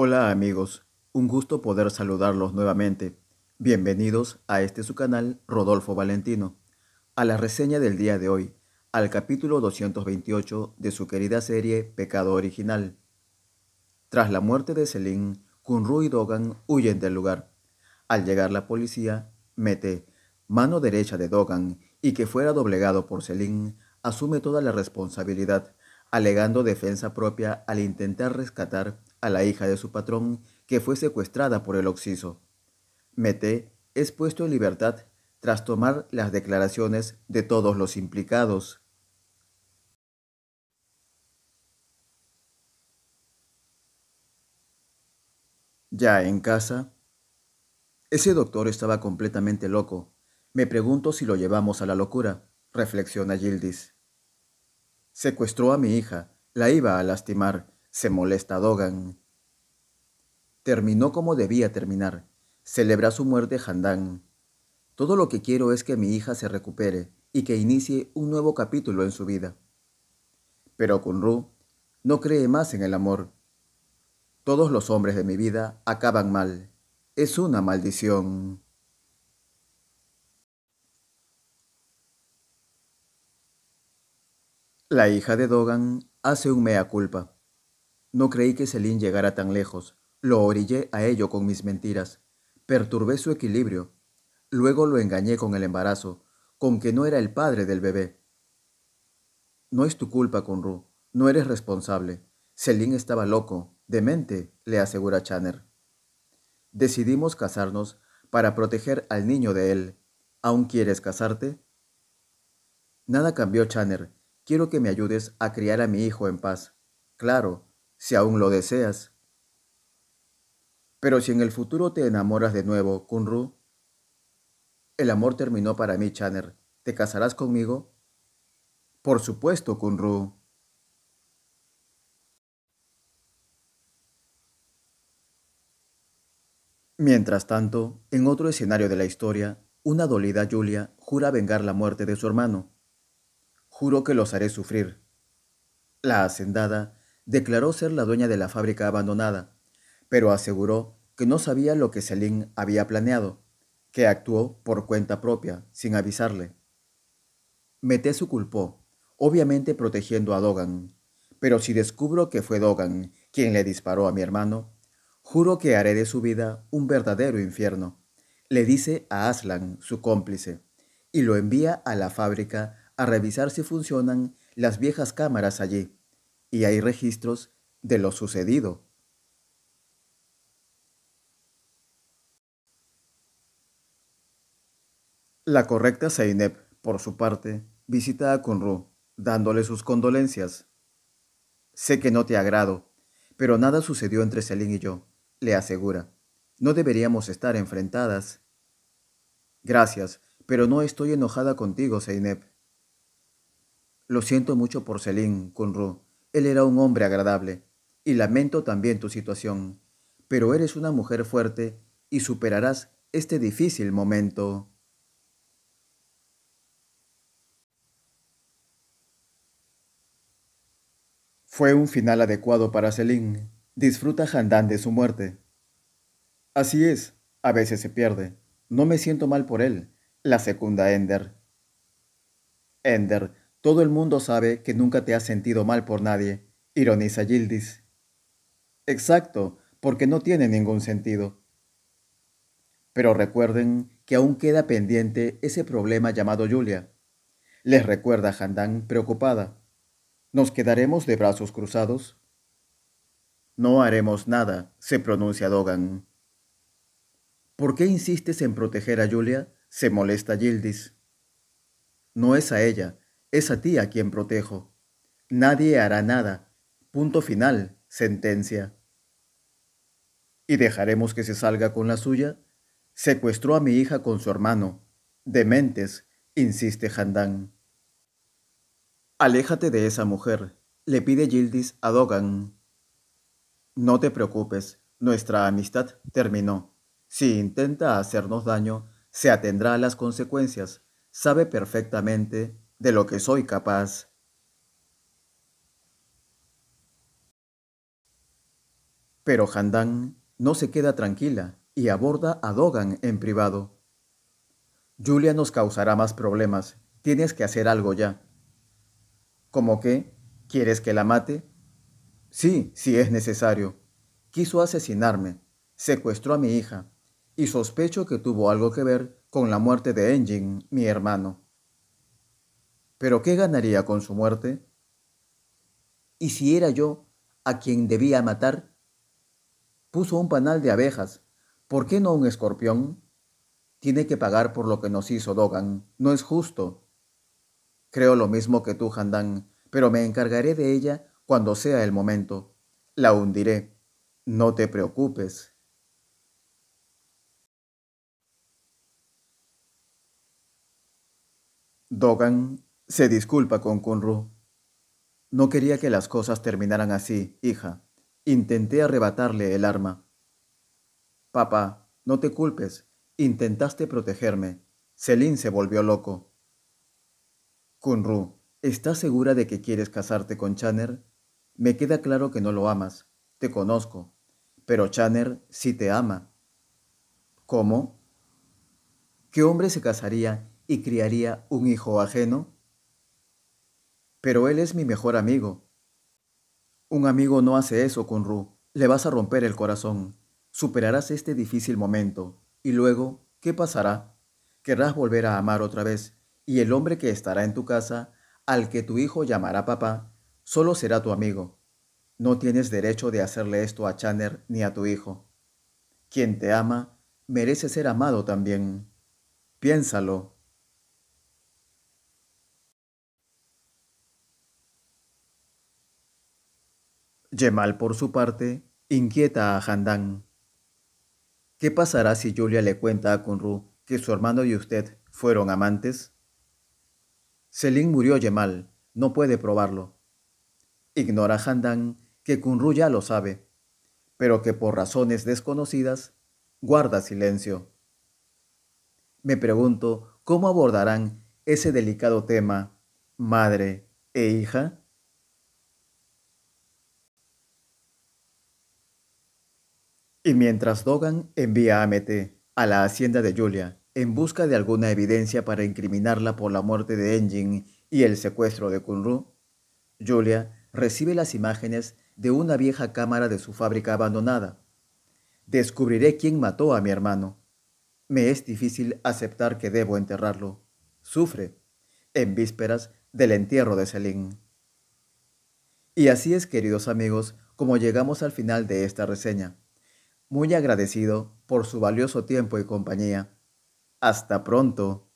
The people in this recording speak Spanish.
Hola amigos, un gusto poder saludarlos nuevamente. Bienvenidos a este su canal Rodolfo Valentino, a la reseña del día de hoy, al capítulo 228 de su querida serie Pecado Original. Tras la muerte de Selim, Kunru y Dogan huyen del lugar. Al llegar la policía, Mete, mano derecha de Dogan y que fuera doblegado por Selim, asume toda la responsabilidad, alegando defensa propia al intentar rescatar a la hija de su patrón que fue secuestrada por el occiso. Mete es puesto en libertad tras tomar las declaraciones de todos los implicados. Ya en casa, ese doctor estaba completamente loco. Me pregunto si lo llevamos a la locura, reflexiona Gildis. Secuestró a mi hija, la iba a lastimar, se molesta Dogan. Terminó como debía terminar. Celebra su muerte Handan. Todo lo que quiero es que mi hija se recupere y que inicie un nuevo capítulo en su vida. Pero Kunru no cree más en el amor. Todos los hombres de mi vida acaban mal. Es una maldición. La hija de Dogan hace un mea culpa. No creí que Celine llegara tan lejos. Lo orillé a ello con mis mentiras. Perturbé su equilibrio. Luego lo engañé con el embarazo, con que no era el padre del bebé. No es tu culpa, Conru. No eres responsable. Celine estaba loco, demente, le asegura Channer. Decidimos casarnos para proteger al niño de él. ¿Aún quieres casarte? Nada cambió, Channer. Quiero que me ayudes a criar a mi hijo en paz. Claro, si aún lo deseas. Pero si en el futuro te enamoras de nuevo, Kunru, el amor terminó para mí, Channer. ¿Te casarás conmigo? Por supuesto, Kunru. Mientras tanto, en otro escenario de la historia, una dolida Julia jura vengar la muerte de su hermano. Juro que los haré sufrir. La hacendada declaró ser la dueña de la fábrica abandonada, pero aseguró que no sabía lo que Selim había planeado, que actuó por cuenta propia, sin avisarle. su culpó, obviamente protegiendo a Dogan, pero si descubro que fue Dogan quien le disparó a mi hermano, juro que haré de su vida un verdadero infierno, le dice a Aslan, su cómplice, y lo envía a la fábrica a revisar si funcionan las viejas cámaras allí y hay registros de lo sucedido. La correcta Zeynep, por su parte, visita a Kunru, dándole sus condolencias. Sé que no te agrado, pero nada sucedió entre Selin y yo, le asegura. No deberíamos estar enfrentadas. Gracias, pero no estoy enojada contigo, Zeynep. Lo siento mucho por Selin, Kunru, él era un hombre agradable, y lamento también tu situación, pero eres una mujer fuerte y superarás este difícil momento. Fue un final adecuado para Selim. Disfruta Handan de su muerte. Así es, a veces se pierde. No me siento mal por él. La segunda, Ender. Ender, todo el mundo sabe que nunca te has sentido mal por nadie, ironiza Gildis. Exacto, porque no tiene ningún sentido. Pero recuerden que aún queda pendiente ese problema llamado Julia. Les recuerda Handan, preocupada. ¿Nos quedaremos de brazos cruzados? No haremos nada, se pronuncia Dogan. ¿Por qué insistes en proteger a Julia? se molesta Gildis. No es a ella, es a ti a quien protejo. Nadie hará nada. Punto final, sentencia. ¿Y dejaremos que se salga con la suya? Secuestró a mi hija con su hermano. Dementes, insiste Handán. Aléjate de esa mujer, le pide Gildis a Dogan. No te preocupes, nuestra amistad terminó. Si intenta hacernos daño, se atendrá a las consecuencias. Sabe perfectamente de lo que soy capaz. Pero Handan no se queda tranquila y aborda a Dogan en privado. Julia nos causará más problemas. Tienes que hacer algo ya. ¿Cómo qué? ¿Quieres que la mate? Sí, si es necesario. Quiso asesinarme, secuestró a mi hija, y sospecho que tuvo algo que ver con la muerte de Engin, mi hermano. ¿Pero qué ganaría con su muerte? ¿Y si era yo a quien debía matar? Puso un panal de abejas. ¿Por qué no un escorpión? Tiene que pagar por lo que nos hizo Dogan. No es justo. Creo lo mismo que tú, Handan. pero me encargaré de ella cuando sea el momento. La hundiré. No te preocupes. Dogan se disculpa con Kunru. No quería que las cosas terminaran así, hija. Intenté arrebatarle el arma. Papá, no te culpes. Intentaste protegerme. Selin se volvió loco. Kunru, ¿estás segura de que quieres casarte con Channer? Me queda claro que no lo amas. Te conozco. Pero Channer sí te ama. ¿Cómo? ¿Qué hombre se casaría y criaría un hijo ajeno? pero él es mi mejor amigo. Un amigo no hace eso, con Rue. Le vas a romper el corazón. Superarás este difícil momento. Y luego, ¿qué pasará? Querrás volver a amar otra vez, y el hombre que estará en tu casa, al que tu hijo llamará papá, solo será tu amigo. No tienes derecho de hacerle esto a Channer ni a tu hijo. Quien te ama merece ser amado también. Piénsalo. Yemal, por su parte, inquieta a Handan. ¿Qué pasará si Julia le cuenta a Kunru que su hermano y usted fueron amantes? Selim murió Yemal, no puede probarlo. Ignora Handan que Kunru ya lo sabe, pero que por razones desconocidas guarda silencio. Me pregunto cómo abordarán ese delicado tema, madre e hija. Y mientras Dogan envía a Amete a la hacienda de Julia en busca de alguna evidencia para incriminarla por la muerte de Enjin y el secuestro de Kunru, Julia recibe las imágenes de una vieja cámara de su fábrica abandonada. Descubriré quién mató a mi hermano. Me es difícil aceptar que debo enterrarlo. Sufre, en vísperas del entierro de Selim. Y así es, queridos amigos, como llegamos al final de esta reseña muy agradecido por su valioso tiempo y compañía. Hasta pronto.